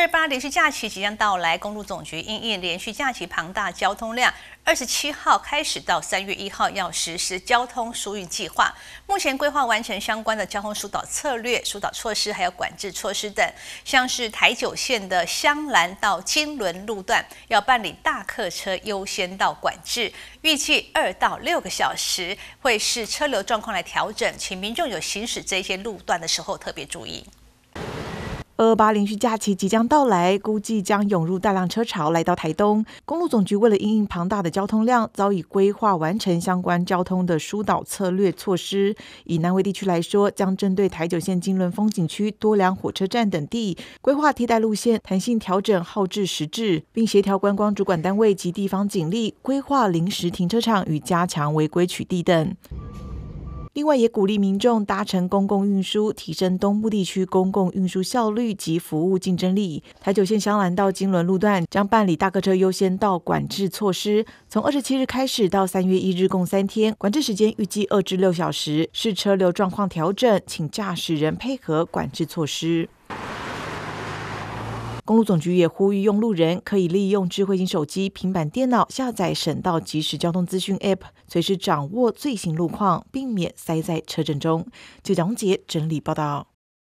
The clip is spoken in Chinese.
二八连续假期即将到来，公路总局因应连续假期庞大交通量，二十七号开始到三月一号要实施交通疏运计划。目前规划完成相关的交通疏导策略、疏导措施，还有管制措施等。像是台九线的香兰到金轮路段，要办理大客车优先道管制，预计二到六个小时会视车流状况来调整，请民众有行驶这些路段的时候特别注意。二八连续假期即将到来，估计将涌入大量车潮来到台东公路总局，为了应应庞大的交通量，早已规划完成相关交通的疏导策略措施。以南威地区来说，将针对台九线金轮风景区、多良火车站等地，规划替代路线、弹性调整号制实质，并协调观光主管单位及地方警力，规划临时停车场与加强违规取缔等。另外也鼓励民众搭乘公共运输，提升东部地区公共运输效率及服务竞争力。台九线香兰到金轮路段将办理大客车优先道管制措施，从二十七日开始到三月一日共三天，管制时间预计二至六小时，视车流状况调整，请驾驶人配合管制措施。公路总局也呼吁用路人可以利用智慧型手机、平板电脑下载省道即时交通资讯 App，随时掌握最新路况，避免塞在车阵中。就讲杰整理报道。